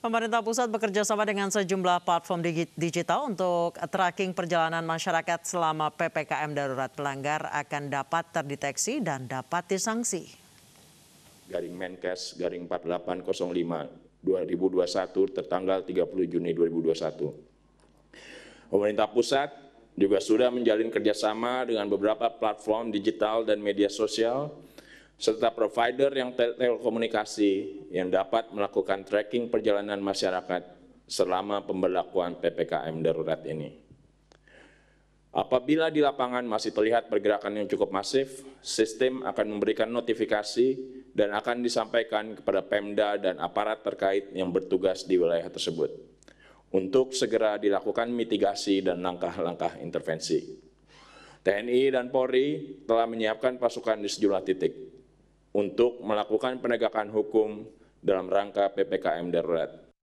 Pemerintah pusat bekerja sama dengan sejumlah platform digital untuk tracking perjalanan masyarakat selama PPKM darurat pelanggar akan dapat terdeteksi dan dapat disanksi. Garing Menkes garing 4805 2021 tertanggal 30 Juni 2021. Pemerintah pusat juga sudah menjalin kerjasama dengan beberapa platform digital dan media sosial serta provider yang tel telekomunikasi yang dapat melakukan tracking perjalanan masyarakat selama pemberlakuan PPKM darurat ini. Apabila di lapangan masih terlihat pergerakan yang cukup masif, sistem akan memberikan notifikasi dan akan disampaikan kepada Pemda dan aparat terkait yang bertugas di wilayah tersebut untuk segera dilakukan mitigasi dan langkah-langkah intervensi. TNI dan Polri telah menyiapkan pasukan di sejumlah titik, untuk melakukan penegakan hukum dalam rangka PPKM darurat.